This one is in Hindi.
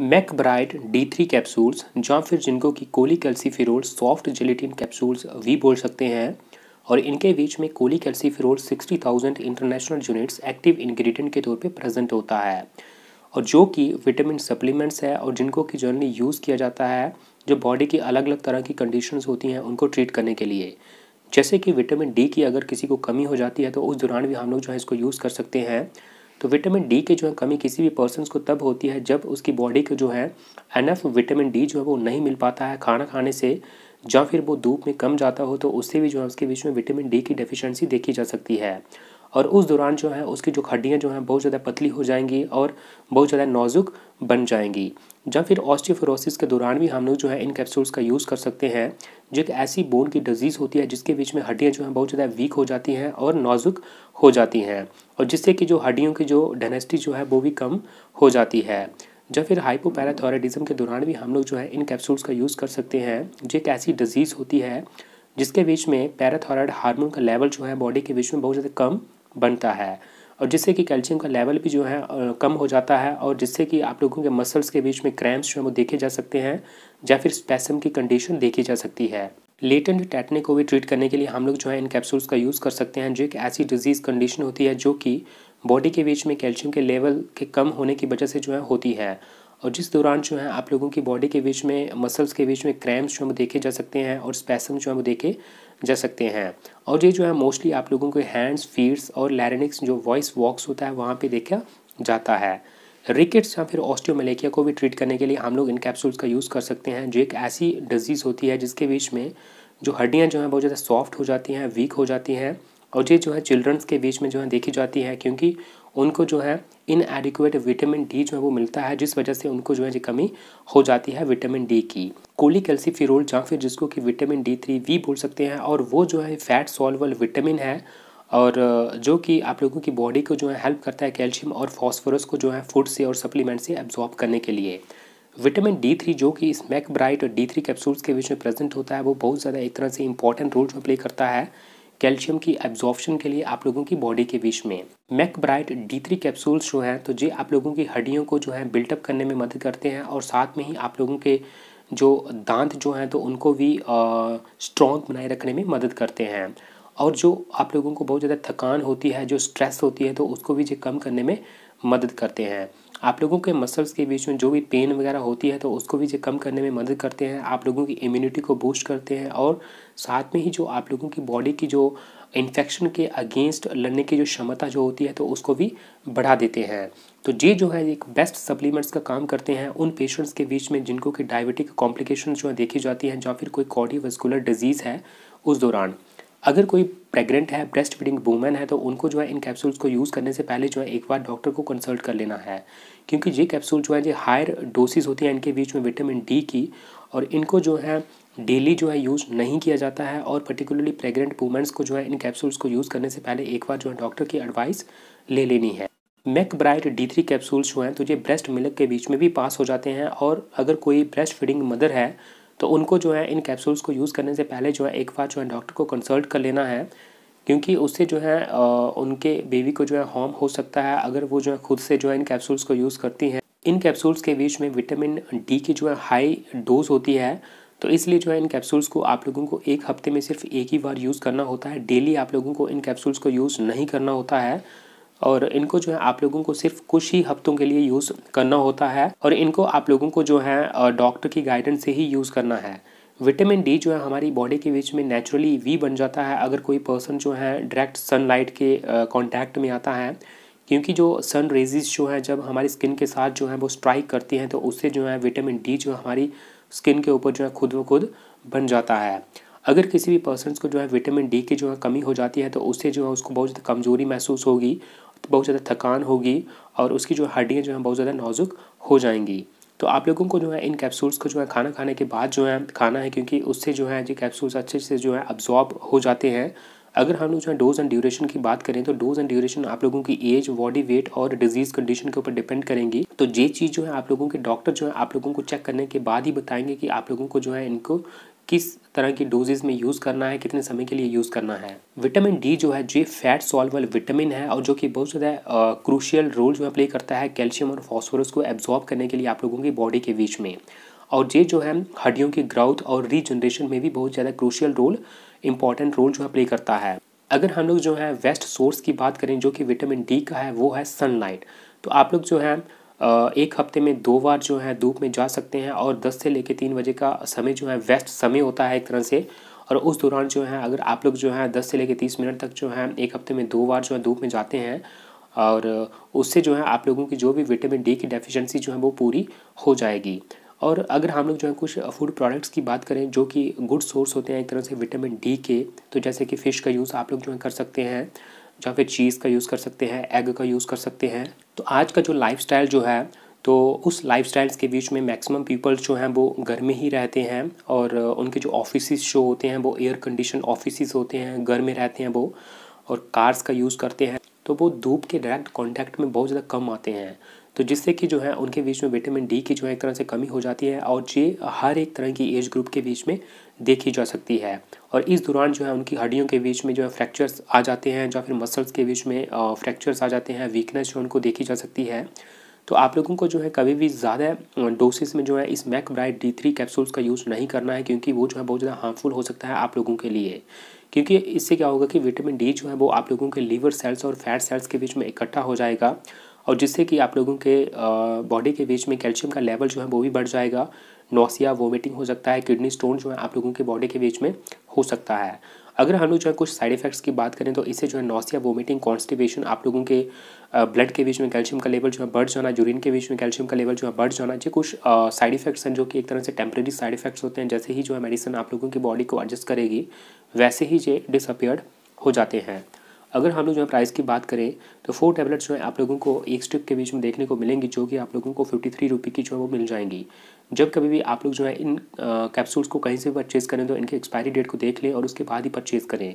मैकब्राइड डी थ्री कैप्सूल्स या फिर जिनको कि cholecalciferol soft gelatin capsules भी बोल सकते हैं और इनके बीच में कोली sixty thousand international units active ingredient के तौर पे प्रेजेंट होता है और जो कि विटामिन सप्लीमेंट्स है और जिनको कि जनरली यूज़ किया जाता है जो बॉडी की अलग अलग तरह की कंडीशन होती हैं उनको ट्रीट करने के लिए जैसे कि विटामिन डी की अगर किसी को कमी हो जाती है तो उस दौरान भी हम लोग जो है इसको यूज़ कर सकते हैं तो विटामिन डी की जो है कमी किसी भी पर्सन को तब होती है जब उसकी बॉडी को जो है एनफ विटामिन डी जो है वो नहीं मिल पाता है खाना खाने से या फिर वो धूप में कम जाता हो तो उससे भी जो है उसके बीच में विटामिन डी की डेफिशिएंसी देखी जा सकती है और उस दौरान जो है उसकी जो हड्डियाँ जो हैं बहुत ज़्यादा पतली हो जाएंगी और बहुत ज़्यादा नाजुक बन जाएंगी जब फिर ऑस्टियोफोरोसिस के दौरान भी हम लोग जो है इन कैप्सूल्स का यूज़ कर सकते हैं जो एक ऐसी बोन की डिजीज़ होती है जिसके बीच में हड्डियाँ जो हैं बहुत ज़्यादा वीक हो जाती हैं और नाजुक हो जाती हैं और जिससे कि जो हड्डियों की जो डेनेस्टी जो है वो भी कम हो जाती है या फिर हाइपोपैराथोरेडिज्म के दौरान भी हम लोग जो है इन कैप्सूल्स का यूज़ कर सकते हैं जो एक ऐसी डिजीज़ होती है जिसके बीच में पैराथोराइड हार्मोन का लेवल जो है बॉडी के बीच में बहुत ज़्यादा कम बनता है और जिससे कि कैल्शियम का लेवल भी जो है कम हो जाता है और जिससे कि आप लोगों के मसल्स के बीच में क्रैम्स जो है वो देखे जा सकते हैं या फिर स्पैसम की कंडीशन देखी जा सकती है लेटेंट टैटने को भी ट्रीट करने के लिए हम लोग जो है इन कैप्सूल्स का यूज़ कर सकते हैं जो एक ऐसी डिजीज़ कंडीशन होती है जो कि बॉडी के बीच में कैल्शियम के लेवल के कम होने की वजह से जो है होती है और जिस दौरान जो है आप लोगों की बॉडी के बीच में मसल्स के बीच में क्रैम्स जो हम देखे जा सकते हैं और स्पैसम जो है वो देखे जा सकते हैं और ये जो है मोस्टली आप लोगों को हैंड्स फीट्स और लैरिनिक्स जो वॉइस वॉक्स होता है वहाँ पर देखा जाता है रिकेट्स या फिर ऑस्टियोमलेकिया को भी ट्रीट करने के लिए हम लोग इन कैप्सूल्स का यूज़ कर सकते हैं जो एक ऐसी डिजीज़ होती है जिसके बीच में जो हड्डियाँ जो हैं बहुत ज़्यादा सॉफ्ट हो जाती हैं वीक हो जाती हैं और ये जो है चिल्ड्रंस के बीच में जो है देखी जाती है क्योंकि उनको जो है इन एडिकुएट विटामिन डी जो है वो मिलता है जिस वजह से उनको जो है कमी हो जाती है विटामिन डी की कोली कैल्सीफिरोल जहाँ फिर जिसको कि विटामिन डी थ्री वी बोल सकते हैं और वो जो है फैट सॉल्वल विटामिन है और जो कि आप लोगों की बॉडी को जो है हेल्प करता है कैल्शियम और फॉस्फोरस को जो है फूड से और सप्लीमेंट से एब्जॉर्ब करने के लिए विटामिन डी थ्री जो कि इस मैक ब्राइट और डी थ्री कैप्सूल्स के बीच में प्रेजेंट होता है वो बहुत ज़्यादा एक तरह से इंपॉर्टेंट रोल जो प्ले करता है कैल्शियम की एब्जॉर्प्शन के लिए आप लोगों की बॉडी के बीच में मैकब्राइट डी थ्री कैप्सूल्स जो हैं तो ये आप लोगों की हड्डियों को जो है बिल्टअप करने में मदद करते हैं और साथ में ही आप लोगों के जो दांत जो हैं तो उनको भी स्ट्रॉन्ग बनाए रखने में मदद करते हैं और जो आप लोगों को बहुत ज़्यादा थकान होती है जो स्ट्रेस होती है तो उसको भी ये कम करने में मदद करते हैं आप लोगों के मसल्स के बीच में जो भी पेन वगैरह होती है तो उसको भी जो कम करने में मदद करते हैं आप लोगों की इम्यूनिटी को बूस्ट करते हैं और साथ में ही जो आप लोगों की बॉडी की जो इन्फेक्शन के अगेंस्ट लड़ने की जो क्षमता जो होती है तो उसको भी बढ़ा देते हैं तो ये जो है एक बेस्ट सप्लीमेंट्स का काम करते हैं उन पेशेंट्स के बीच में जिनको कि डायबिटिक कॉम्प्लिकेशन जो है देखी जाती हैं या फिर कोई कॉडी वेस्कुलर डिजीज़ है उस दौरान अगर कोई प्रेग्नेंट है ब्रेस्ट फीडिंग वूमेन है तो उनको जो है इन कैप्सूल्स को यूज़ करने से पहले जो है एक बार डॉक्टर को कंसल्ट कर लेना है क्योंकि ये कैप्सूल जो है ये हायर डोसेज होती हैं इनके बीच में विटामिन डी की और इनको जो है डेली जो है यूज़ नहीं किया जाता है और पर्टिकुलरली प्रेग्नेंट वूमेंस को जो है इन कैप्सूल्स को यूज़ करने से पहले एक बार जो है डॉक्टर की एडवाइस ले लेनी है Mac Bright D three capsules जो हैं तो ये ब्रेस्ट मिल्क के बीच में भी पास हो जाते हैं और अगर कोई ब्रेस्ट फीडिंग मदर है तो उनको जो है इन कैप्सूल्स को यूज़ करने से पहले जो है एक बार जो है डॉक्टर को कंसल्ट कर लेना है क्योंकि उससे जो है उनके बेबी को जो है हॉम हो सकता है अगर वो जो है खुद से जो है इन कैप्सूल्स को यूज़ करती हैं इन कैप्सूल्स के बीच में विटामिन डी की जो है हाई डोज होती है तो इसलिए जो है इन कैप्सूल्स को आप लोगों को एक हफ्ते में सिर्फ एक ही बार यूज़ करना होता है डेली आप लोगों को इन कैप्सूल्स को यूज़ नहीं करना होता है और इनको जो है आप लोगों को सिर्फ कुछ ही हफ्तों के लिए यूज़ करना होता है और इनको आप लोगों को जो है डॉक्टर की गाइडेंस से ही यूज़ करना है विटामिन डी जो है हमारी बॉडी के बीच में नेचुरली वी बन जाता है अगर कोई पर्सन जो है डायरेक्ट सनलाइट के कांटेक्ट में आता है क्योंकि जो सन रेजिज जो है जब हमारी स्किन के साथ जो है वो स्ट्राइक करती हैं तो उससे जो है विटामिन डी जो हमारी स्किन के ऊपर जो है खुद ब खुद बन जाता है अगर किसी भी पर्सन को जो है विटामिन डी की जो है कमी हो जाती है तो उससे जो है उसको बहुत ज़्यादा कमज़ोरी महसूस होगी बहुत ज़्यादा थकान होगी और उसकी जो हड्डियाँ जो हैं बहुत ज़्यादा नाजुक हो जाएंगी तो आप लोगों को जो है इन कैप्सूल्स को जो है खाना खाने के बाद जो है खाना है क्योंकि उससे जो है ये कैप्सूल्स अच्छे से जो है अब्जॉर्ब हो जाते हैं अगर हम लोग जो है डोज एंड ड्यूरेशन की बात करें तो डोज एंड ड्यूरेशन आप लोगों की एज बॉडी वेट और डिजीज कंडीशन के ऊपर डिपेंड करेंगी तो ये चीज़ जो है आप लोगों के डॉक्टर जो है आप लोगों को चेक करने के बाद ही बताएंगे कि आप लोगों को जो है इनको किस तरह की डोजेज में यूज़ करना है कितने समय के लिए यूज़ करना है विटामिन डी जो है जो फैट सॉल्वल विटामिन है और जो कि बहुत ज़्यादा क्रूशियल रोल जो है प्ले करता है कैल्शियम और फॉस्फोरस को एब्जॉर्ब करने के लिए आप लोगों की बॉडी के बीच में और ये जो है हड्डियों की ग्राउथ और रीजनरेशन में भी बहुत ज़्यादा क्रूशियल रोल इंपॉर्टेंट रोल जो है प्ले करता है अगर हम लोग जो है वेस्ट सोर्स की बात करें जो कि विटामिन डी का है वो है सनलाइट तो आप लोग जो है एक हफ्ते में दो बार जो है धूप में जा सकते हैं और दस से लेकर तीन बजे का समय जो है वेस्ट समय होता है एक तरह से और उस दौरान जो है अगर आप लोग जो है दस से लेकर तीस मिनट तक जो है एक हफ्ते में दो बार जो है धूप में जाते हैं और उससे जो है आप लोगों की जो भी विटामिन डी की डेफिशिएंसी जो है वो पूरी हो जाएगी और अगर हम लोग जो है कुछ फूड प्रोडक्ट्स की बात करें जो कि गुड सोर्स होते हैं एक तरह से विटामिन डी के तो जैसे कि फ़िश का यूज़ आप लोग जो है कर सकते हैं जहाँ फिर चीज़ का यूज़ कर सकते हैं एग का यूज़ कर सकते हैं तो आज का जो लाइफ जो है तो उस लाइफ के बीच में मैक्सिमम पीपल्स जो हैं वो घर में ही रहते हैं और उनके जो ऑफिस जो होते हैं वो एयर कंडीशन ऑफिस होते हैं घर में रहते हैं वो और कार्स का यूज़ करते हैं तो वो धूप के डायरेक्ट कांटेक्ट में बहुत ज़्यादा कम आते हैं तो जिससे कि जो है उनके बीच में विटामिन डी की जो है एक तरह से कमी हो जाती है और ये हर एक तरह की एज ग्रुप के बीच में देखी जा सकती है और इस दौरान जो है उनकी हड्डियों के बीच में जो है फ्रैक्चर्स आ जाते हैं या फिर मसल्स के बीच में फ्रैक्चर्स आ जाते हैं वीकनेस जो उनको देखी जा सकती है तो आप लोगों को जो है कभी भी ज़्यादा डोसेस में जो है इस Mac Bright D three capsules का यूज़ नहीं करना है क्योंकि वो जो है बहुत ज़्यादा हार्मफुल हो सकता है आप लोगों के लिए क्योंकि इससे क्या होगा कि विटामिन डी जो है वो आप लोगों के लीवर सेल्स और फैट सेल्स के बीच में इकट्ठा हो जाएगा और जिससे कि आप लोगों के बॉडी के बीच में कैल्शियम का लेवल जो है वो भी बढ़ जाएगा नोसिया वोमिटिंग हो सकता है किडनी स्टोन जो है आप लोगों के बॉडी के बीच में हो सकता है अगर हम लोग जो है कुछ साइड इफेक्ट्स की बात करें तो इससे जो है नोसिया वोमिटिंग कॉन्स्टिपेशन आप लोगों के ब्लड के बीच में कैल्शियम का लेवल जो है बढ़ जाना यूरिन के बीच में कैल्शियम का लेवल जो है बढ़ जाना ये कुछ साइड इफेक्ट्स हैं जो कि एक तरह से टेम्प्रेरी साइड इफेक्ट्स होते हैं जैसे ही जो है मेडिसिन आप लोगों की बॉडी को एडजस्ट करेगी वैसे ही ये डिसअपियर्ड हो जाते हैं अगर हम लोग जो है प्राइस की बात करें तो फोर टैबलेट्स जो है आप लोगों को एक स्ट्रिप के बीच में देखने को मिलेंगी जो कि आप लोगों को फिफ्टी थ्री रुपी की जो है वो मिल जाएंगी जब कभी भी आप लोग जो है इन कैप्सूल्स को कहीं से भी परचेज़ करें तो इनके एक्सपायरी डेट को देख लें और उसके बाद ही परचेज़ करें